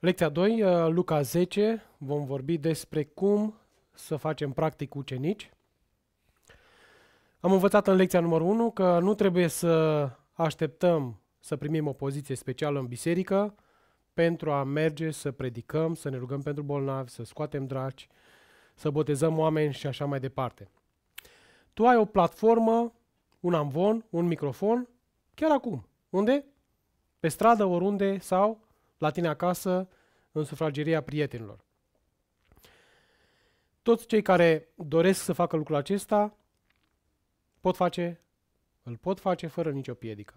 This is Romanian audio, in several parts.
Lecția 2, uh, Luca 10, vom vorbi despre cum să facem practic ucenici. Am învățat în lecția numărul 1 că nu trebuie să așteptăm să primim o poziție specială în biserică pentru a merge să predicăm, să ne rugăm pentru bolnavi, să scoatem draci, să botezăm oameni și așa mai departe. Tu ai o platformă, un amvon, un microfon, chiar acum. Unde? Pe stradă, oriunde sau la tine acasă, în sufrageria prietenilor. Toți cei care doresc să facă lucrul acesta pot face, îl pot face fără nicio piedică.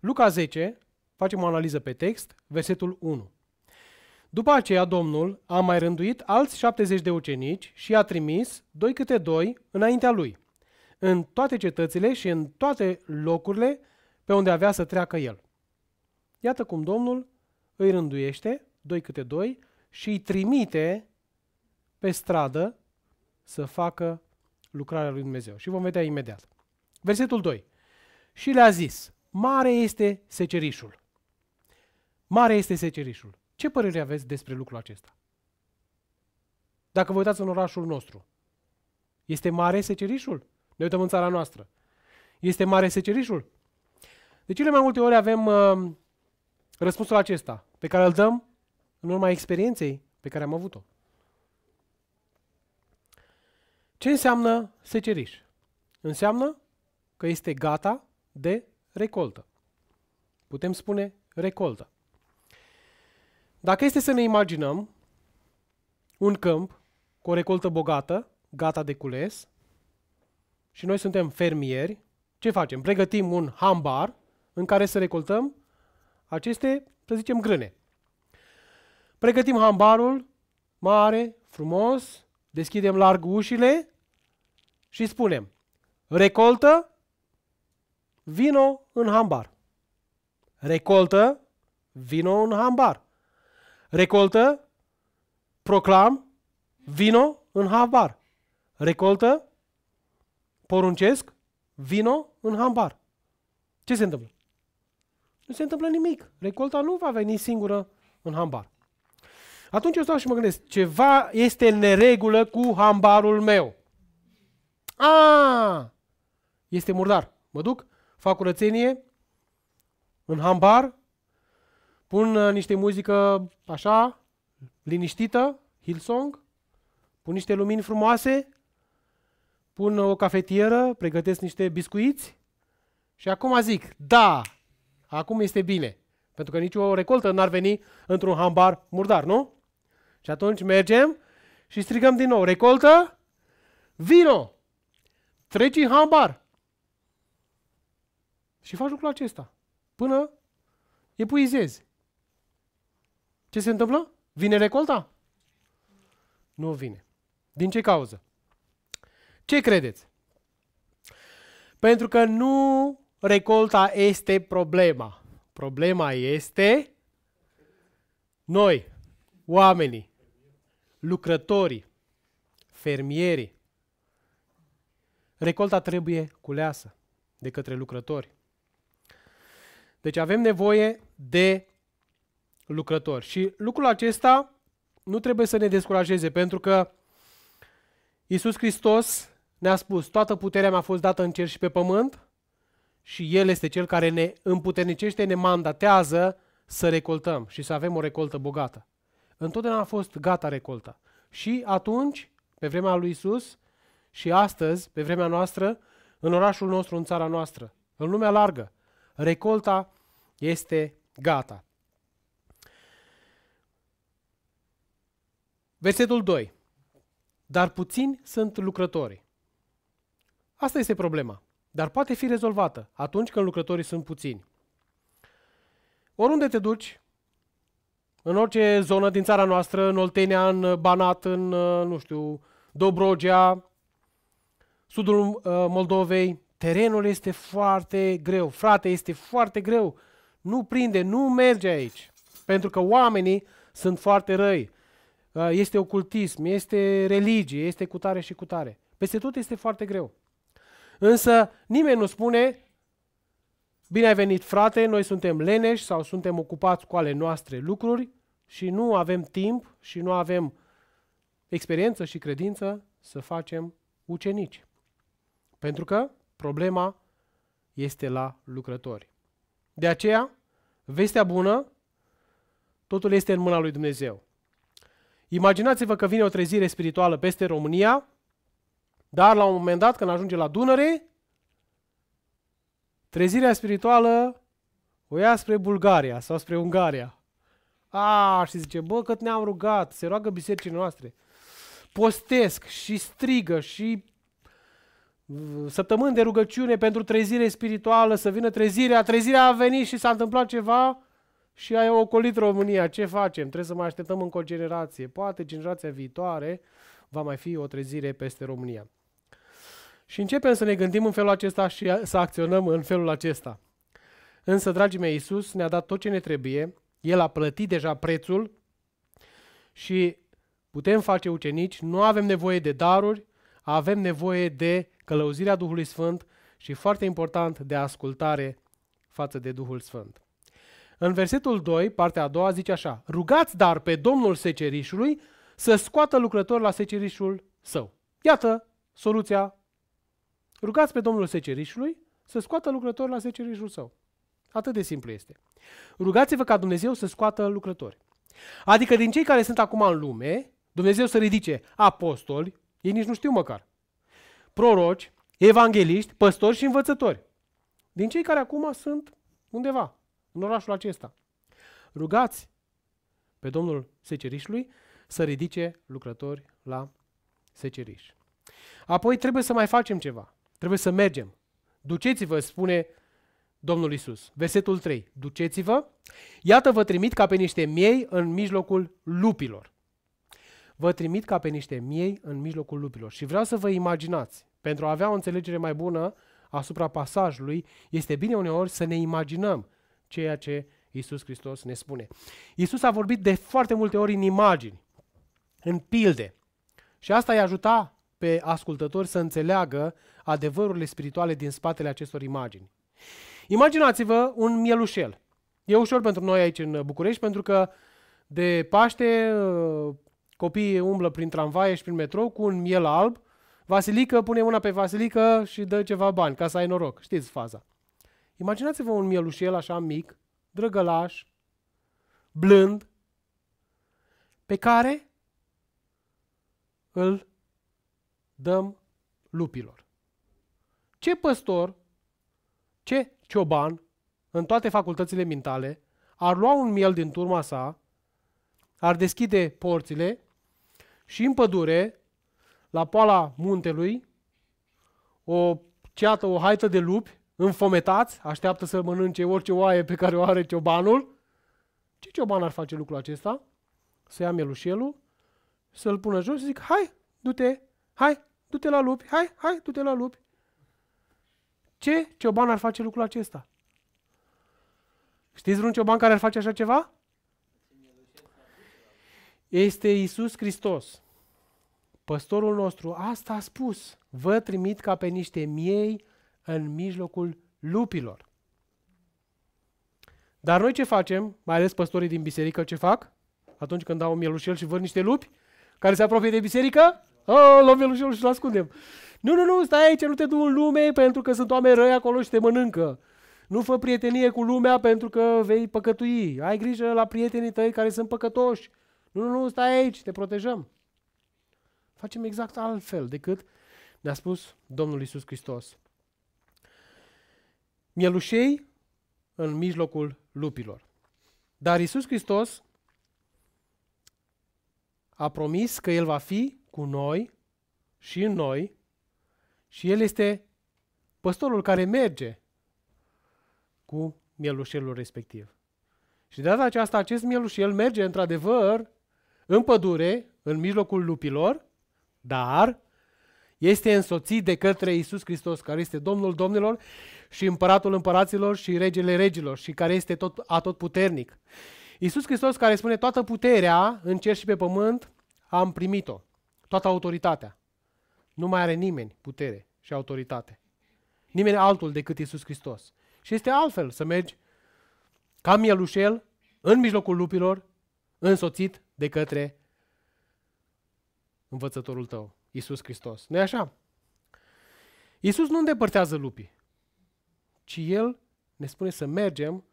Luca 10, facem o analiză pe text, versetul 1. După aceea, Domnul a mai rânduit alți 70 de ucenici și a trimis doi câte doi înaintea lui, în toate cetățile și în toate locurile pe unde avea să treacă el. Iată cum Domnul îi rânduiește, doi câte doi, și îi trimite pe stradă să facă lucrarea lui Dumnezeu. Și vom vedea imediat. Versetul 2. Și le-a zis, mare este secerișul. Mare este secerișul. Ce părere aveți despre lucrul acesta? Dacă vă uitați în orașul nostru, este mare secerișul? Ne uităm în țara noastră. Este mare secerișul? De cele mai multe ori avem uh, răspunsul acesta pe care îl dăm în urma experienței pe care am avut-o. Ce înseamnă seceriș? Înseamnă că este gata de recoltă. Putem spune recoltă. Dacă este să ne imaginăm un câmp cu o recoltă bogată, gata de cules, și noi suntem fermieri, ce facem? Pregătim un hambar în care să recoltăm aceste să zicem grâne. Pregătim hambarul, mare, frumos, deschidem larg ușile și spunem recoltă, vino în hambar. Recoltă, vino în hambar. Recoltă, proclam, vino în hambar. Recoltă, poruncesc, vino în hambar. Ce se întâmplă? nu se întâmplă nimic. Recolta nu va veni singură în hambar. Atunci eu stau și mă gândesc, ceva este în neregulă cu hambarul meu. A, este murdar. Mă duc, fac curățenie în hambar, pun uh, niște muzică așa, liniștită, Hillsong, pun niște lumini frumoase, pun o cafetieră, pregătesc niște biscuiți și acum zic, da, Acum este bine. Pentru că nicio recoltă n-ar veni într-un hambar murdar, nu? Și atunci mergem și strigăm din nou, recoltă, vino, treci în hambar. Și faci lucrul acesta până epuizezi. Ce se întâmplă? Vine recolta? Nu vine. Din ce cauză? Ce credeți? Pentru că nu recolta este problema. Problema este noi, oamenii, lucrătorii, fermierii. Recolta trebuie culeasă de către lucrători. Deci avem nevoie de lucrători. Și lucrul acesta nu trebuie să ne descurajeze, pentru că Iisus Hristos ne-a spus, toată puterea mi-a fost dată în cer și pe pământ, și El este Cel care ne împuternicește, ne mandatează să recoltăm și să avem o recoltă bogată. Întotdeauna a fost gata recolta. Și atunci, pe vremea lui Isus și astăzi, pe vremea noastră, în orașul nostru, în țara noastră, în lumea largă, recolta este gata. Versetul 2. Dar puțini sunt lucrători. Asta este problema dar poate fi rezolvată atunci când lucrătorii sunt puțini. Oriunde te duci, în orice zonă din țara noastră, în Oltenia, în Banat, în, uh, nu știu, Dobrogea, sudul uh, Moldovei, terenul este foarte greu. Frate, este foarte greu. Nu prinde, nu merge aici. Pentru că oamenii sunt foarte răi. Uh, este ocultism, este religie, este cutare și cutare. Peste tot este foarte greu. Însă nimeni nu spune, bine ai venit frate, noi suntem leneși sau suntem ocupați cu ale noastre lucruri și nu avem timp și nu avem experiență și credință să facem ucenici. Pentru că problema este la lucrători. De aceea, vestea bună, totul este în mâna lui Dumnezeu. Imaginați-vă că vine o trezire spirituală peste România dar la un moment dat, când ajunge la Dunăre, trezirea spirituală o ia spre Bulgaria sau spre Ungaria. A, și zice, bă, cât ne-am rugat, se roagă bisericile noastre. Postesc și strigă și uh, săptămâni de rugăciune pentru trezire spirituală, să vină trezirea. Trezirea a venit și s-a întâmplat ceva și ai ocolit România. Ce facem? Trebuie să mai așteptăm încă o generație. Poate generația viitoare va mai fi o trezire peste România. Și începem să ne gândim în felul acesta și să acționăm în felul acesta. Însă, dragii mei, Iisus ne-a dat tot ce ne trebuie, El a plătit deja prețul și putem face ucenici, nu avem nevoie de daruri, avem nevoie de călăuzirea Duhului Sfânt și, foarte important, de ascultare față de Duhul Sfânt. În versetul 2, partea a doua, zice așa, Rugați dar pe Domnul secerișului să scoată lucrători la secerișul său. Iată soluția Rugați pe domnul secerișului să scoată lucrători la secerișul său. Atât de simplu este. Rugați-vă ca Dumnezeu să scoată lucrători. Adică din cei care sunt acum în lume, Dumnezeu să ridice apostoli, ei nici nu știu măcar, proroci, evangeliști, păstori și învățători. Din cei care acum sunt undeva, în orașul acesta. Rugați pe Domnul Secerișului să ridice lucrători la Seceriș. Apoi trebuie să mai facem ceva. Trebuie să mergem. Duceți-vă, spune Domnul Isus. Versetul 3. Duceți-vă, iată vă trimit ca pe niște miei în mijlocul lupilor. Vă trimit ca pe niște miei în mijlocul lupilor. Și vreau să vă imaginați, pentru a avea o înțelegere mai bună asupra pasajului, este bine uneori să ne imaginăm ceea ce Isus Hristos ne spune. Isus a vorbit de foarte multe ori în imagini, în pilde. Și asta i-a ajutat pe ascultători să înțeleagă adevărurile spirituale din spatele acestor imagini. Imaginați-vă un mielușel. E ușor pentru noi aici în București, pentru că de Paște uh, copiii umblă prin tramvaie și prin metrou cu un miel alb, Vasilică pune una pe Vasilică și dă ceva bani ca să ai noroc. Știți faza. Imaginați-vă un mielușel așa mic, drăgălaș, blând, pe care îl dăm lupilor. Ce păstor, ce cioban, în toate facultățile mentale, ar lua un miel din turma sa, ar deschide porțile și în pădure, la poala muntelui, o ceată, o haită de lupi, înfometați, așteaptă să mănânce orice oaie pe care o are ciobanul. Ce cioban ar face lucrul acesta? Să ia mielușelul, să-l pună jos și zic, hai, du-te, hai, du-te la lupi, hai, hai, du-te la lupi. Ce cioban ar face lucrul acesta? Știți vreun cioban care ar face așa ceva? Este Isus Hristos. Păstorul nostru asta a spus. Vă trimit ca pe niște miei în mijlocul lupilor. Dar noi ce facem, mai ales păstorii din biserică, ce fac? Atunci când dau un mielușel și văd niște lupi care se apropie de biserică, Oh, ah, lovim lușul și îl ascundem. Nu, nu, nu, stai aici, nu te du în lume pentru că sunt oameni răi acolo și te mănâncă. Nu fă prietenie cu lumea pentru că vei păcătui. Ai grijă la prietenii tăi care sunt păcătoși. Nu, nu, nu, stai aici, te protejăm. Facem exact altfel decât ne-a spus Domnul Isus Hristos. Mielușei în mijlocul lupilor. Dar Isus Hristos a promis că El va fi cu noi și în noi și El este păstorul care merge cu mielușelul respectiv. Și de data aceasta acest mielușel merge într-adevăr în pădure, în mijlocul lupilor, dar este însoțit de către Isus Hristos, care este Domnul Domnilor și Împăratul Împăraților și Regele Regilor și care este tot, puternic. Isus Hristos care spune toată puterea în cer și pe pământ am primit-o toată autoritatea. Nu mai are nimeni putere și autoritate. Nimeni altul decât Isus Hristos. Și este altfel să mergi ca mielușel în mijlocul lupilor, însoțit de către învățătorul tău, Isus Hristos. nu așa? Isus nu îndepărtează lupii, ci El ne spune să mergem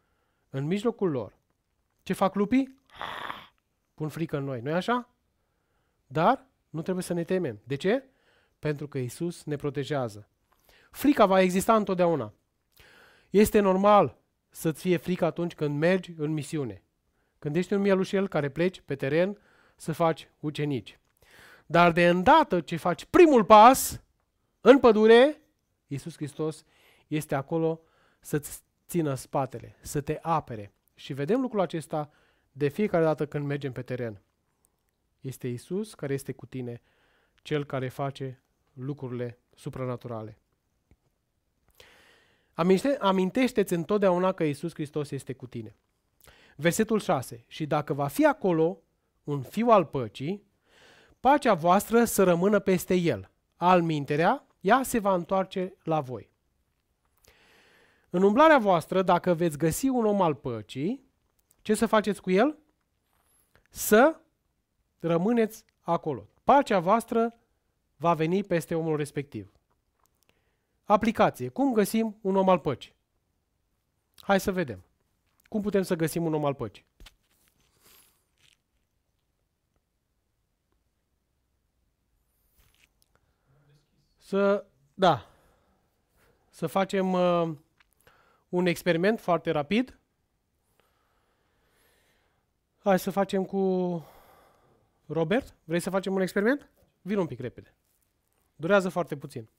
în mijlocul lor. Ce fac lupii? Pun frică în noi, nu-i așa? Dar nu trebuie să ne temem. De ce? Pentru că Isus ne protejează. Frica va exista întotdeauna. Este normal să-ți fie frică atunci când mergi în misiune. Când ești un mielușel care pleci pe teren să faci ucenici. Dar de îndată ce faci primul pas în pădure, Iisus Hristos este acolo să-ți țină spatele, să te apere. Și vedem lucrul acesta de fiecare dată când mergem pe teren. Este Isus care este cu tine, cel care face lucrurile supranaturale. Amintește-ți întotdeauna că Isus Hristos este cu tine. Versetul 6. Și dacă va fi acolo un fiu al păcii, pacea voastră să rămână peste el. Al minterea, ea se va întoarce la voi. În umblarea voastră, dacă veți găsi un om al păcii, ce să faceți cu el? Să rămâneți acolo. Pacea voastră va veni peste omul respectiv. Aplicație. Cum găsim un om al păcii? Hai să vedem. Cum putem să găsim un om al păcii? Să, da, să facem uh, un experiment foarte rapid. Hai să facem cu Robert, vrei să facem un experiment? Vin un pic repede. Durează foarte puțin.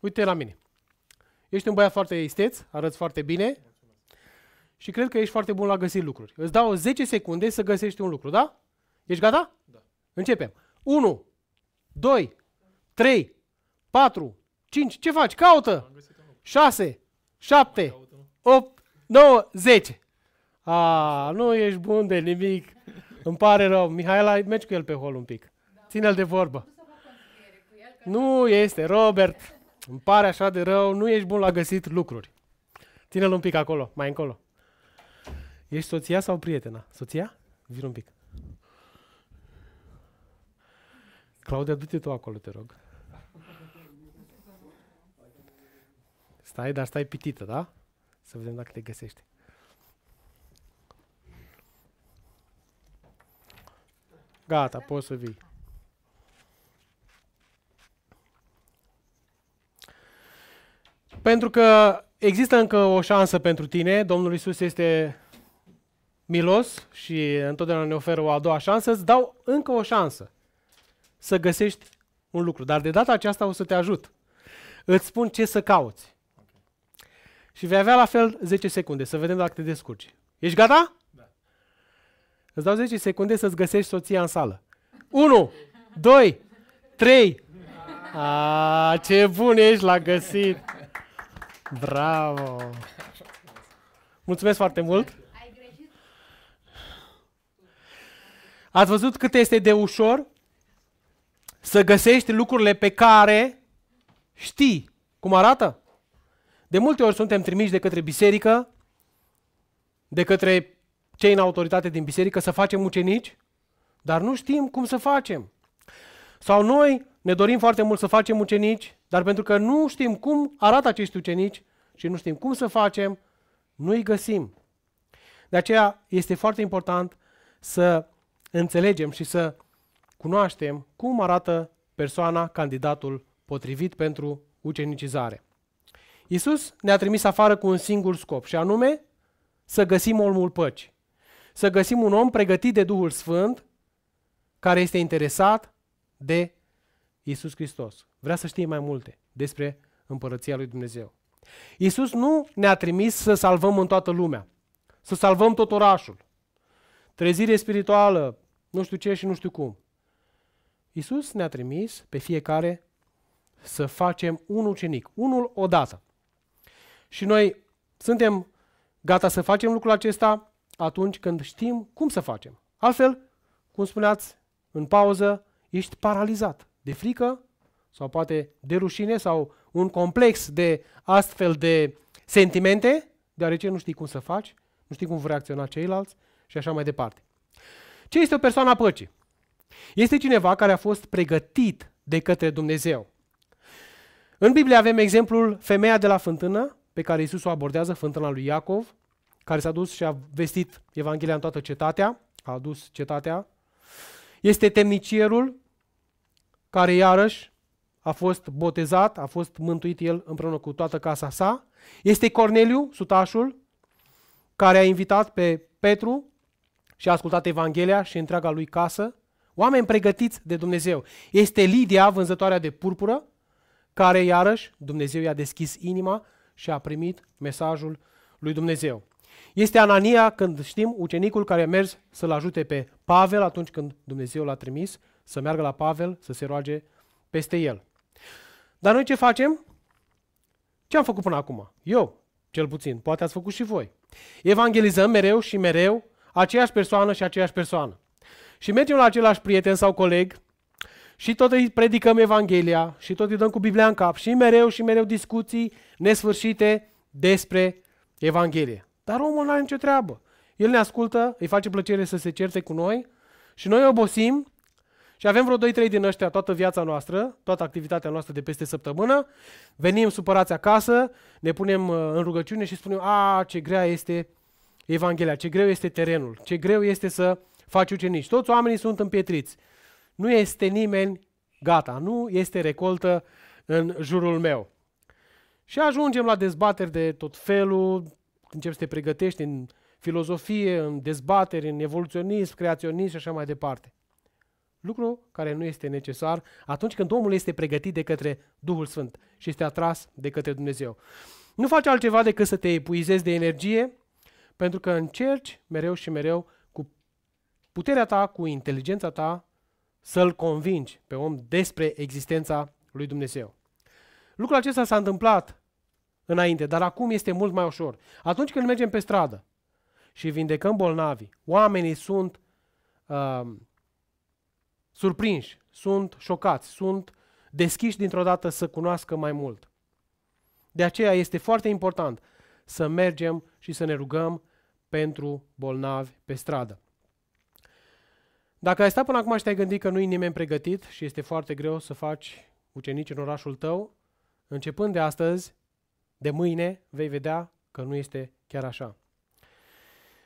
Uite la mine. Ești un băiat foarte isteț, arăți foarte bine și cred că ești foarte bun la găsit lucruri. Îți dau 10 secunde să găsești un lucru, da? Ești gata? Da. Începem. 1, 2, 3, 4, 5, ce faci? Caută! 6, 7, 8, 9, 10. A, nu ești bun de nimic. Îmi pare rău. Mihaela, mergi cu el pe hol un pic. Da. Ține-l de vorbă. Nu este, Robert. Îmi pare așa de rău. Nu ești bun la găsit lucruri. Ține-l un pic acolo, mai încolo. Ești soția sau prietena? Soția? Vin un pic. Claudia, du-te tu acolo, te rog. Stai, dar stai pitită, da? Să vedem dacă te găsește. Gata, poți să vii. Pentru că există încă o șansă pentru tine, Domnul Isus este milos și întotdeauna ne oferă o a doua șansă, îți dau încă o șansă să găsești un lucru. Dar de data aceasta o să te ajut. Îți spun ce să cauți. Și vei avea la fel 10 secunde, să vedem dacă te descurci. Ești gata? Da. Îți dau 10 secunde să-ți găsești soția în sală. 1, 2, 3. A, ce bun ești, l-a găsit. Bravo. Mulțumesc foarte mult. Ați văzut cât este de ușor să găsești lucrurile pe care știi cum arată? De multe ori suntem trimiși de către biserică, de către cei în autoritate din biserică să facem ucenici, dar nu știm cum să facem. Sau noi ne dorim foarte mult să facem ucenici, dar pentru că nu știm cum arată acești ucenici și nu știm cum să facem, nu îi găsim. De aceea este foarte important să înțelegem și să cunoaștem cum arată persoana, candidatul potrivit pentru ucenicizare. Iisus ne-a trimis afară cu un singur scop și anume să găsim omul păcii. Să găsim un om pregătit de Duhul Sfânt care este interesat de Iisus Hristos. Vrea să știe mai multe despre împărăția lui Dumnezeu. Iisus nu ne-a trimis să salvăm în toată lumea, să salvăm tot orașul, trezire spirituală, nu știu ce și nu știu cum. Iisus ne-a trimis pe fiecare să facem un ucenic, unul odată și noi suntem gata să facem lucrul acesta atunci când știm cum să facem. Altfel, cum spuneați în pauză, ești paralizat de frică sau poate de rușine sau un complex de astfel de sentimente, deoarece nu știi cum să faci, nu știi cum vor reacționa ceilalți și așa mai departe. Ce este o persoană a păcii? Este cineva care a fost pregătit de către Dumnezeu. În Biblie avem exemplul femeia de la fântână, pe care Isus o abordează, fântâna lui Iacov, care s-a dus și a vestit Evanghelia în toată cetatea, a adus cetatea. Este temnicierul care iarăși a fost botezat, a fost mântuit el împreună cu toată casa sa. Este Corneliu, sutașul, care a invitat pe Petru și a ascultat Evanghelia și întreaga lui casă. Oameni pregătiți de Dumnezeu. Este Lidia, vânzătoarea de purpură, care iarăși Dumnezeu i-a deschis inima și a primit mesajul lui Dumnezeu. Este Anania, când știm, ucenicul care a mers să-l ajute pe Pavel atunci când Dumnezeu l-a trimis să meargă la Pavel să se roage peste el. Dar noi ce facem? Ce am făcut până acum? Eu, cel puțin, poate ați făcut și voi. Evangelizăm mereu și mereu aceeași persoană și aceeași persoană. Și mergem la același prieten sau coleg și tot îi predicăm Evanghelia și tot îi dăm cu Biblia în cap și mereu și mereu discuții nesfârșite despre Evanghelie. Dar omul nu are nicio treabă. El ne ascultă, îi face plăcere să se certe cu noi și noi obosim și avem vreo 2-3 din ăștia toată viața noastră, toată activitatea noastră de peste săptămână, venim supărați acasă, ne punem uh, în rugăciune și spunem, a, ce grea este Evanghelia, ce greu este terenul, ce greu este să faci ucenici. Toți oamenii sunt împietriți nu este nimeni gata, nu este recoltă în jurul meu. Și ajungem la dezbateri de tot felul, începi să te pregătești în filozofie, în dezbateri, în evoluționism, creaționism și așa mai departe. Lucru care nu este necesar atunci când omul este pregătit de către Duhul Sfânt și este atras de către Dumnezeu. Nu faci altceva decât să te epuizezi de energie, pentru că încerci mereu și mereu cu puterea ta, cu inteligența ta, să-l convingi pe om despre existența lui Dumnezeu. Lucrul acesta s-a întâmplat înainte, dar acum este mult mai ușor. Atunci când mergem pe stradă și vindecăm bolnavi, oamenii sunt uh, surprinși, sunt șocați, sunt deschiși dintr-o dată să cunoască mai mult. De aceea este foarte important să mergem și să ne rugăm pentru bolnavi pe stradă. Dacă ai stat până acum și te-ai gândit că nu e nimeni pregătit și este foarte greu să faci ucenici în orașul tău, începând de astăzi, de mâine, vei vedea că nu este chiar așa.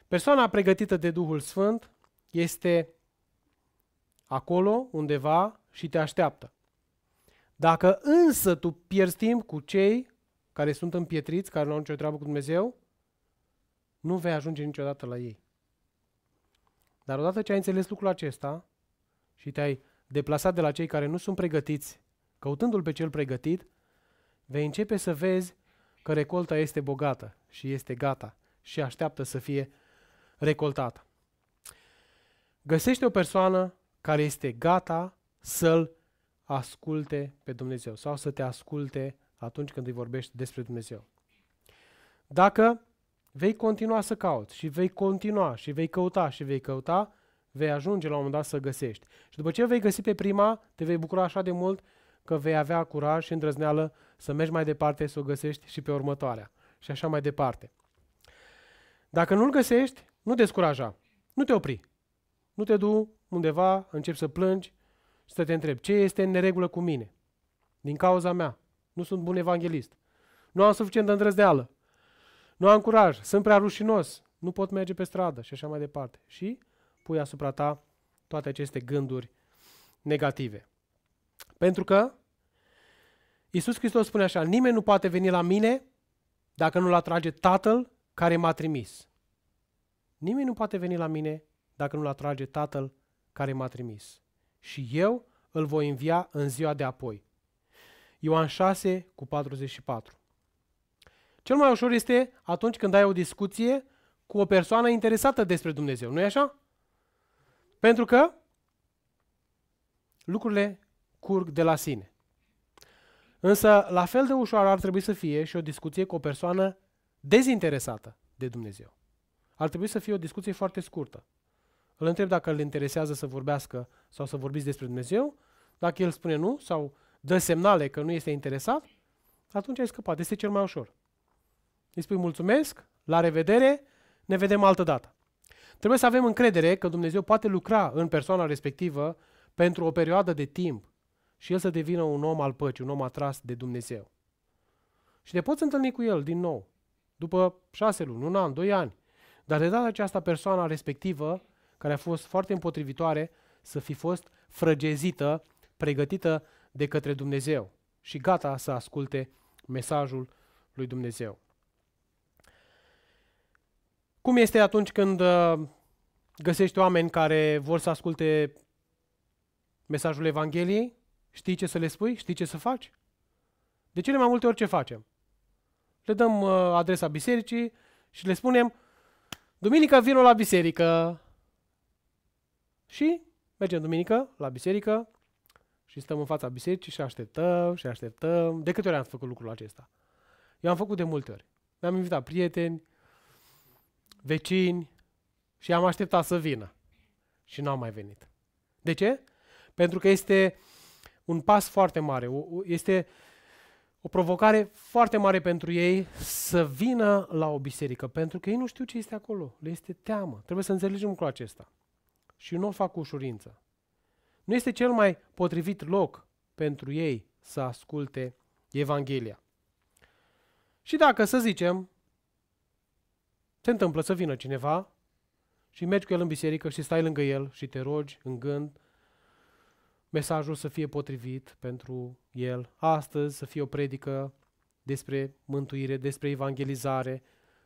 Persoana pregătită de Duhul Sfânt este acolo undeva și te așteaptă. Dacă însă tu pierzi timp cu cei care sunt împietriți, care nu au nicio treabă cu Dumnezeu, nu vei ajunge niciodată la ei. Dar odată ce ai înțeles lucrul acesta și te-ai deplasat de la cei care nu sunt pregătiți, căutându-l pe cel pregătit, vei începe să vezi că recolta este bogată și este gata și așteaptă să fie recoltată. Găsește o persoană care este gata să-L asculte pe Dumnezeu sau să te asculte atunci când îi vorbești despre Dumnezeu. Dacă vei continua să cauți și vei continua și vei căuta și vei căuta, vei ajunge la un moment dat să găsești. Și după ce vei găsi pe prima, te vei bucura așa de mult că vei avea curaj și îndrăzneală să mergi mai departe, să o găsești și pe următoarea. Și așa mai departe. Dacă nu-l găsești, nu descuraja. Nu te opri. Nu te du undeva, începi să plângi și să te întrebi ce este în neregulă cu mine. Din cauza mea. Nu sunt bun evanghelist. Nu am suficientă îndrăzneală. Nu am curaj, sunt prea rușinos, nu pot merge pe stradă și așa mai departe. Și pui asupra ta toate aceste gânduri negative. Pentru că Iisus Hristos spune așa, nimeni nu poate veni la mine dacă nu-L atrage Tatăl care m-a trimis. Nimeni nu poate veni la mine dacă nu-L atrage Tatăl care m-a trimis. Și eu îl voi învia în ziua de apoi. Ioan 6 cu 44. Cel mai ușor este atunci când ai o discuție cu o persoană interesată despre Dumnezeu, nu-i așa? Pentru că lucrurile curg de la sine. Însă, la fel de ușor ar trebui să fie și o discuție cu o persoană dezinteresată de Dumnezeu. Ar trebui să fie o discuție foarte scurtă. Îl întreb dacă îl interesează să vorbească sau să vorbiți despre Dumnezeu. Dacă el spune nu sau dă semnale că nu este interesat, atunci ai scăpat. Este cel mai ușor. Îi spui mulțumesc, la revedere, ne vedem altă dată. Trebuie să avem încredere că Dumnezeu poate lucra în persoana respectivă pentru o perioadă de timp și el să devină un om al păcii, un om atras de Dumnezeu. Și te poți întâlni cu el din nou, după șase luni, un an, doi ani. Dar de data aceasta persoana respectivă, care a fost foarte împotrivitoare, să fi fost frăgezită, pregătită de către Dumnezeu și gata să asculte mesajul lui Dumnezeu. Cum este atunci când uh, găsești oameni care vor să asculte mesajul Evangheliei? Știi ce să le spui? Știi ce să faci? De cele mai multe ori ce facem? Le dăm uh, adresa bisericii și le spunem Duminică vină la biserică. Și mergem duminică la biserică și stăm în fața bisericii și așteptăm și așteptăm. De câte ori am făcut lucrul acesta? Eu am făcut de multe ori. Mi-am invitat prieteni, vecini și am așteptat să vină. Și n-au mai venit. De ce? Pentru că este un pas foarte mare, este o provocare foarte mare pentru ei să vină la o biserică, pentru că ei nu știu ce este acolo, le este teamă. Trebuie să înțelegem lucrul acesta. Și nu o fac cu ușurință. Nu este cel mai potrivit loc pentru ei să asculte Evanghelia. Și dacă, să zicem, se întâmplă să vină cineva și mergi cu el în biserică și stai lângă el și te rogi în gând mesajul să fie potrivit pentru el. Astăzi să fie o predică despre mântuire, despre evangelizare,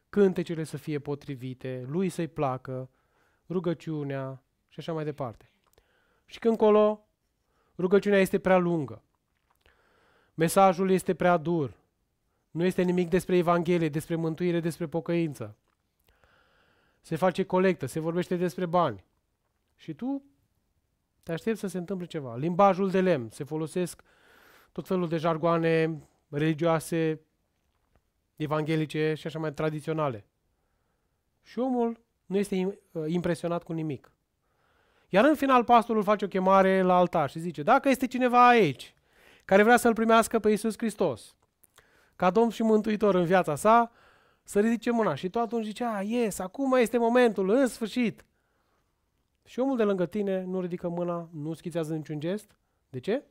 cântecele să fie potrivite, lui să-i placă, rugăciunea și așa mai departe. Și când colo, rugăciunea este prea lungă. Mesajul este prea dur. Nu este nimic despre Evanghelie, despre mântuire, despre pocăință se face colectă, se vorbește despre bani. Și tu te aștepți să se întâmple ceva. Limbajul de lemn, se folosesc tot felul de jargoane religioase, evanghelice și așa mai tradiționale. Și omul nu este uh, impresionat cu nimic. Iar în final pastorul face o chemare la altar și zice, dacă este cineva aici care vrea să-L primească pe Iisus Hristos, ca Domn și Mântuitor în viața sa, să ridice mâna. Și tu atunci zici, a, yes, acum este momentul, în sfârșit. Și omul de lângă tine nu ridică mâna, nu schițează niciun gest. De ce?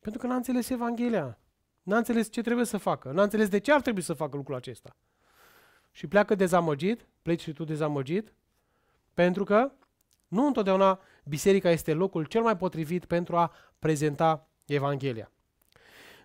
Pentru că n-a înțeles Evanghelia. N-a înțeles ce trebuie să facă. N-a înțeles de ce ar trebui să facă lucrul acesta. Și pleacă dezamăgit, pleci și tu dezamăgit, pentru că nu întotdeauna biserica este locul cel mai potrivit pentru a prezenta Evanghelia.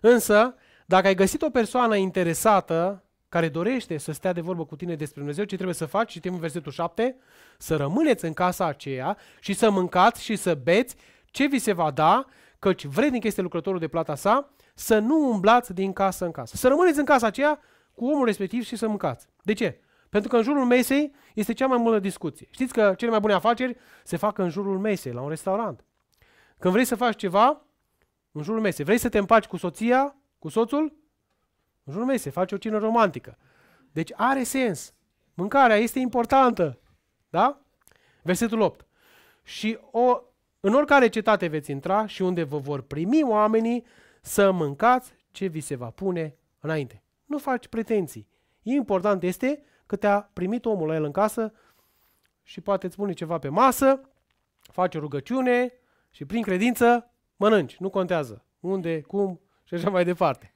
Însă, dacă ai găsit o persoană interesată care dorește să stea de vorbă cu tine despre Dumnezeu, ce trebuie să faci? Citim în versetul 7, să rămâneți în casa aceea și să mâncați și să beți ce vi se va da, căci vrednic este lucrătorul de plata sa, să nu umblați din casă în casă. Să rămâneți în casa aceea cu omul respectiv și să mâncați. De ce? Pentru că în jurul mesei este cea mai multă discuție. Știți că cele mai bune afaceri se fac în jurul mesei, la un restaurant. Când vrei să faci ceva, în jurul mesei. Vrei să te împaci cu soția, cu soțul? În jurul mesei, face o cină romantică. Deci are sens. Mâncarea este importantă. Da? Versetul 8. Și o, în oricare cetate veți intra și unde vă vor primi oamenii, să mâncați ce vi se va pune înainte. Nu faci pretenții. Important este că te-a primit omul la el în casă și poate îți pune ceva pe masă, faci o rugăciune și prin credință mănânci. Nu contează unde, cum și așa mai departe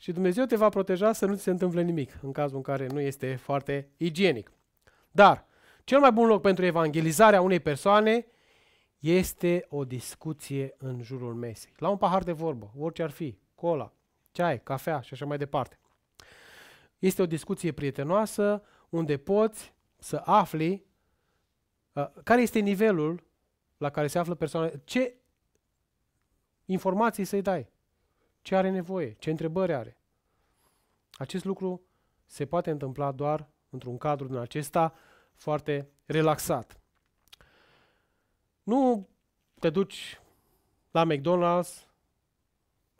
și Dumnezeu te va proteja să nu ți se întâmple nimic în cazul în care nu este foarte igienic. Dar cel mai bun loc pentru evangelizarea unei persoane este o discuție în jurul mesei. La un pahar de vorbă, orice ar fi, cola, ceai, cafea și așa mai departe. Este o discuție prietenoasă unde poți să afli uh, care este nivelul la care se află persoana, ce informații să-i dai, ce are nevoie, ce întrebări are. Acest lucru se poate întâmpla doar într-un cadru din acesta foarte relaxat. Nu te duci la McDonald's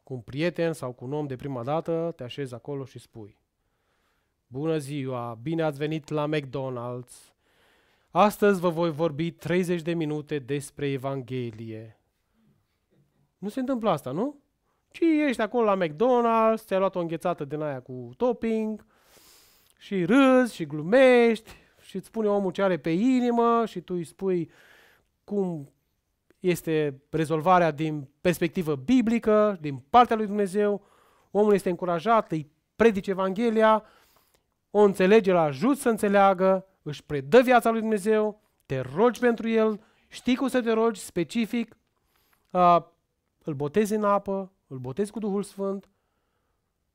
cu un prieten sau cu un om de prima dată, te așezi acolo și spui Bună ziua, bine ați venit la McDonald's. Astăzi vă voi vorbi 30 de minute despre Evanghelie. Nu se întâmplă asta, nu? Și ești acolo la McDonald's, ți-ai luat o înghețată din aia cu topping și râzi și glumești și îți spune omul ce are pe inimă și tu îi spui cum este rezolvarea din perspectivă biblică, din partea lui Dumnezeu, omul este încurajat, îi predice Evanghelia, o înțelege, la ajut să înțeleagă, își predă viața lui Dumnezeu, te rogi pentru el, știi cum să te rogi specific, uh, îl botezi în apă, îl botezi cu Duhul Sfânt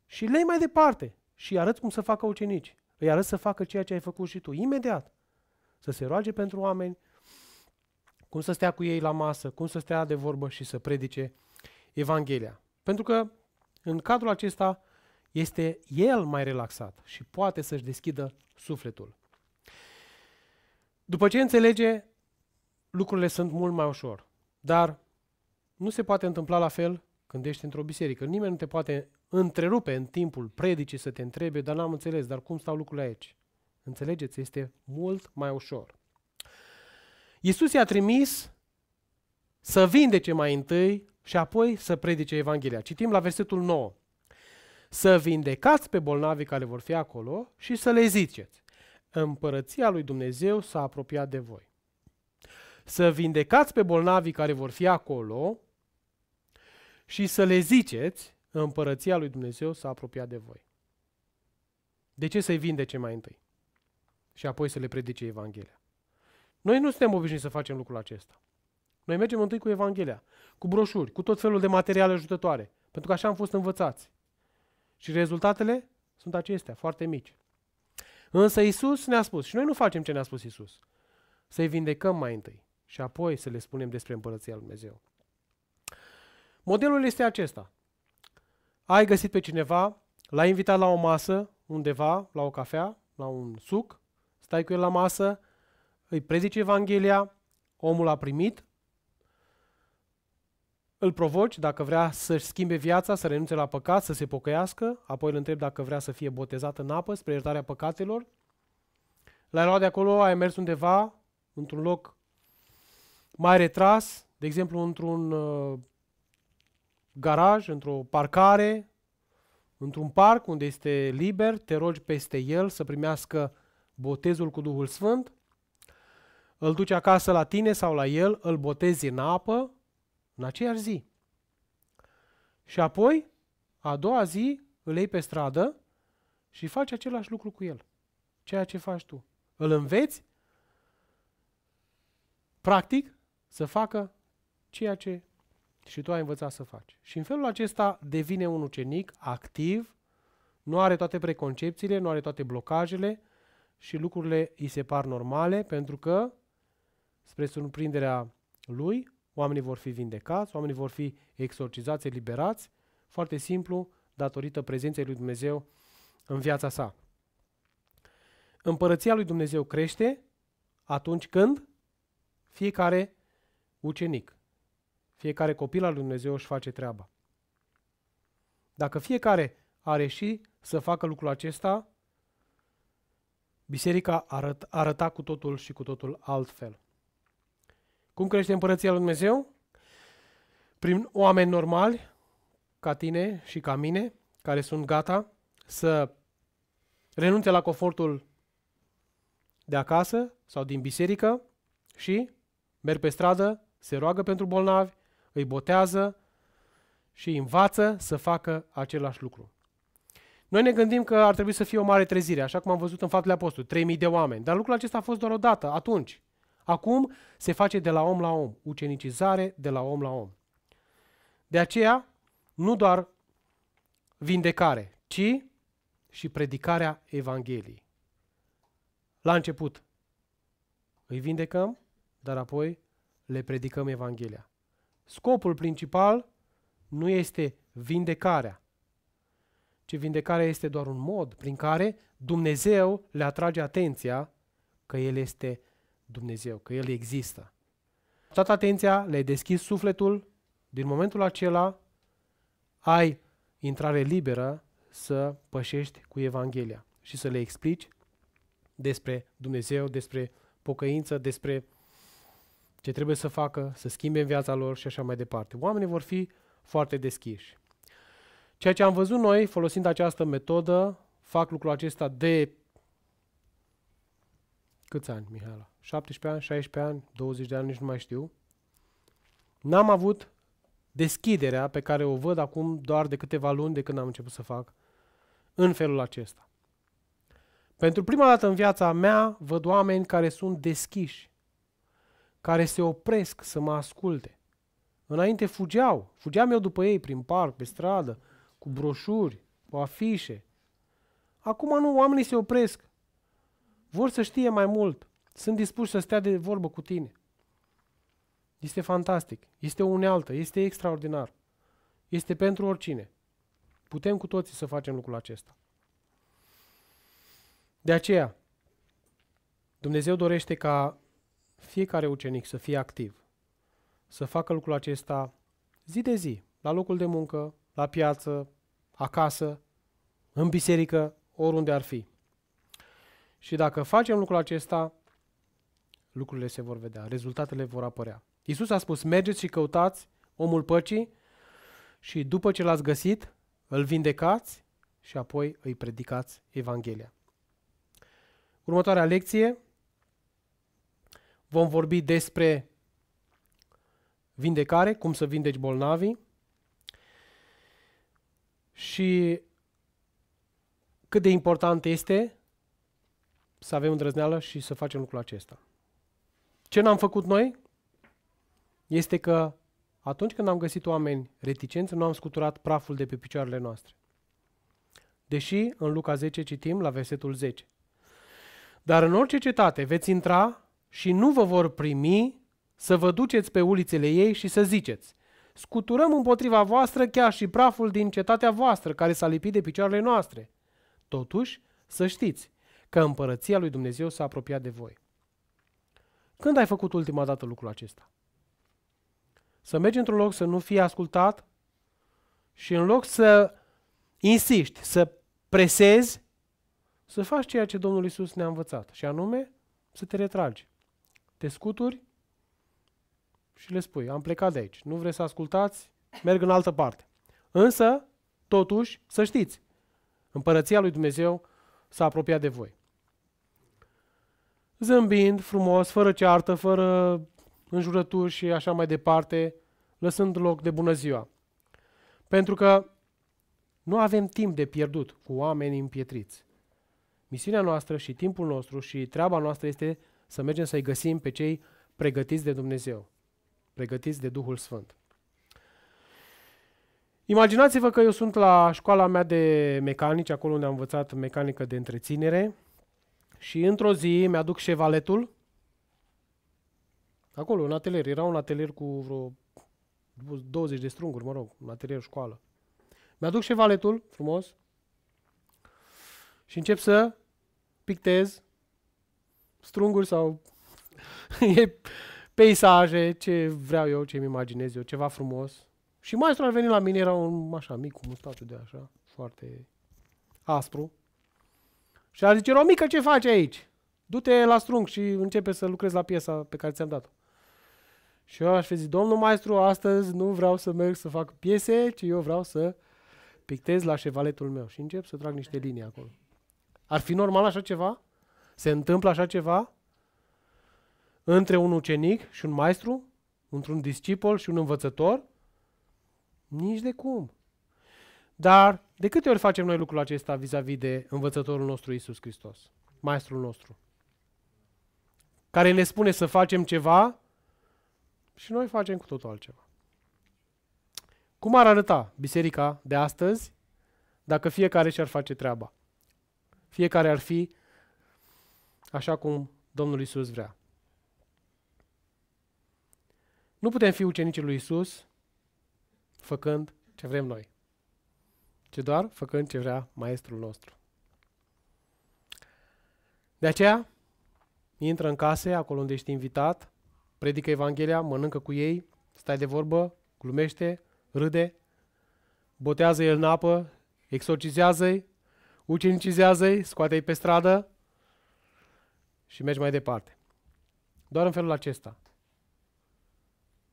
și lei mai departe și arăți cum să facă ucenici. Îi arăți să facă ceea ce ai făcut și tu, imediat. Să se roage pentru oameni, cum să stea cu ei la masă, cum să stea de vorbă și să predice Evanghelia. Pentru că în cadrul acesta este el mai relaxat și poate să-și deschidă sufletul. După ce înțelege, lucrurile sunt mult mai ușor. Dar nu se poate întâmpla la fel când ești într-o biserică. Nimeni nu te poate întrerupe în timpul predicii să te întrebe, dar n-am înțeles, dar cum stau lucrurile aici? Înțelegeți? Este mult mai ușor. Iisus i-a trimis să vindece mai întâi și apoi să predice Evanghelia. Citim la versetul 9. Să vindecați pe bolnavii care vor fi acolo și să le ziceți, împărăția lui Dumnezeu s-a apropiat de voi. Să vindecați pe bolnavii care vor fi acolo și să le ziceți, împărăția lui Dumnezeu s-a apropiat de voi. De ce să-i vindece mai întâi? Și apoi să le predice Evanghelia. Noi nu suntem obișnuiți să facem lucrul acesta. Noi mergem întâi cu Evanghelia, cu broșuri, cu tot felul de materiale ajutătoare, pentru că așa am fost învățați. Și rezultatele sunt acestea, foarte mici. Însă Isus ne-a spus, și noi nu facem ce ne-a spus Isus, să-i vindecăm mai întâi și apoi să le spunem despre împărăția lui Dumnezeu. Modelul este acesta. Ai găsit pe cineva, l-ai invitat la o masă, undeva, la o cafea, la un suc, stai cu el la masă, îi prezici Evanghelia, omul a primit, îl provoci dacă vrea să-și schimbe viața, să renunțe la păcat, să se pocăiască, apoi îl întrebi dacă vrea să fie botezat în apă spre iertarea păcatelor. L-ai luat de acolo, ai mers undeva, într-un loc mai retras, de exemplu într-un uh, garaj, într-o parcare, într-un parc unde este liber, te rogi peste el să primească botezul cu Duhul Sfânt, îl duci acasă la tine sau la el, îl botezi în apă în aceeași zi. Și apoi, a doua zi, îl iei pe stradă și faci același lucru cu el. Ceea ce faci tu. Îl înveți, practic, să facă ceea ce și tu ai învățat să faci. Și în felul acesta devine un ucenic activ, nu are toate preconcepțiile, nu are toate blocajele și lucrurile îi se par normale pentru că, spre surprinderea lui, oamenii vor fi vindecați, oamenii vor fi exorcizați, eliberați, foarte simplu, datorită prezenței lui Dumnezeu în viața sa. Împărăția lui Dumnezeu crește atunci când fiecare ucenic fiecare copil al lui Dumnezeu își face treaba. Dacă fiecare a reușit să facă lucrul acesta, biserica arăt, arăta cu totul și cu totul altfel. Cum crește împărăția lui Dumnezeu? Prin oameni normali, ca tine și ca mine, care sunt gata să renunțe la confortul de acasă sau din biserică și merg pe stradă, se roagă pentru bolnavi, îi botează și îi învață să facă același lucru. Noi ne gândim că ar trebui să fie o mare trezire, așa cum am văzut în faptele Apostolului, 3.000 de oameni. Dar lucrul acesta a fost doar o dată, atunci. Acum se face de la om la om, ucenicizare de la om la om. De aceea, nu doar vindecare, ci și predicarea Evangheliei. La început îi vindecăm, dar apoi le predicăm Evanghelia. Scopul principal nu este vindecarea, ci vindecarea este doar un mod prin care Dumnezeu le atrage atenția că El este Dumnezeu, că El există. Toată atenția, le-ai deschis sufletul, din momentul acela ai intrare liberă să pășești cu Evanghelia și să le explici despre Dumnezeu, despre pocăință, despre ce trebuie să facă, să schimbe în viața lor și așa mai departe. Oamenii vor fi foarte deschiși. Ceea ce am văzut noi folosind această metodă, fac lucrul acesta de câți ani, Mihaela? 17 ani, 16 ani, 20 de ani, nici nu mai știu. N-am avut deschiderea pe care o văd acum doar de câteva luni de când am început să fac în felul acesta. Pentru prima dată în viața mea văd oameni care sunt deschiși care se opresc să mă asculte. Înainte fugeau, fugeam eu după ei prin parc, pe stradă, cu broșuri, cu afișe. Acum nu, oamenii se opresc. Vor să știe mai mult. Sunt dispuși să stea de vorbă cu tine. Este fantastic. Este o unealtă. Este extraordinar. Este pentru oricine. Putem cu toții să facem lucrul acesta. De aceea, Dumnezeu dorește ca fiecare ucenic să fie activ, să facă lucrul acesta zi de zi, la locul de muncă, la piață, acasă, în biserică, oriunde ar fi. Și dacă facem lucrul acesta, lucrurile se vor vedea, rezultatele vor apărea. Iisus a spus, mergeți și căutați omul păcii și după ce l-ați găsit, îl vindecați și apoi îi predicați Evanghelia. Următoarea lecție, Vom vorbi despre vindecare, cum să vindeci bolnavii și cât de important este să avem îndrăzneală și să facem lucrul acesta. Ce n-am făcut noi este că atunci când am găsit oameni reticenți, nu am scuturat praful de pe picioarele noastre. Deși în Luca 10 citim la versetul 10. Dar în orice cetate veți intra și nu vă vor primi să vă duceți pe ulițele ei și să ziceți, scuturăm împotriva voastră chiar și praful din cetatea voastră care s-a lipit de picioarele noastre. Totuși, să știți că împărăția lui Dumnezeu s-a apropiat de voi. Când ai făcut ultima dată lucrul acesta? Să mergi într-un loc să nu fii ascultat și în loc să insiști, să presezi, să faci ceea ce Domnul Isus ne-a învățat, și anume să te retragi. Te scuturi și le spui, am plecat de aici, nu vreți să ascultați, merg în altă parte. Însă, totuși, să știți, împărăția lui Dumnezeu s-a apropiat de voi. Zâmbind frumos, fără ceartă, fără înjurături și așa mai departe, lăsând loc de bună ziua. Pentru că nu avem timp de pierdut cu oameni împietriți. Misiunea noastră și timpul nostru și treaba noastră este să mergem să-i găsim pe cei pregătiți de Dumnezeu, pregătiți de Duhul Sfânt. Imaginați-vă că eu sunt la școala mea de mecanici, acolo unde am învățat mecanică de întreținere și într-o zi mi-aduc șevaletul acolo, în atelier. Era un atelier cu vreo 20 de strunguri, mă rog, un atelier școală. Mi-aduc șevaletul, frumos, și încep să pictez strunguri sau e peisaje, ce vreau eu, ce-mi imaginez eu, ceva frumos. Și maestrul a venit la mine, era un așa mic, cu mustaciu de așa, foarte aspru. Și a zis, Romica, ce faci aici? Du-te la strung și începe să lucrezi la piesa pe care ți-am dat-o. Și eu aș fi zis, domnul maestru, astăzi nu vreau să merg să fac piese, ci eu vreau să pictez la șevaletul meu. Și încep să trag niște linii acolo. Ar fi normal așa ceva? Se întâmplă așa ceva între un ucenic și un maestru, între un discipol și un învățător? Nici de cum. Dar de câte ori facem noi lucrul acesta vis-a-vis de învățătorul nostru Isus Hristos, maestrul nostru, care ne spune să facem ceva și noi facem cu totul altceva. Cum ar arăta biserica de astăzi dacă fiecare și-ar face treaba? Fiecare ar fi așa cum Domnul Isus vrea. Nu putem fi ucenicii lui Isus făcând ce vrem noi, ci doar făcând ce vrea Maestrul nostru. De aceea, intră în case, acolo unde ești invitat, predică Evanghelia, mănâncă cu ei, stai de vorbă, glumește, râde, botează el în apă, exorcizează-i, ucenicizează i scoate-i pe stradă, și mergi mai departe. Doar în felul acesta.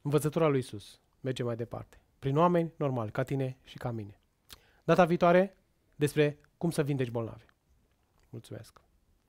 Învățătura lui Isus merge mai departe. Prin oameni normal, ca tine și ca mine. Data viitoare despre cum să vindeci bolnavi. Mulțumesc!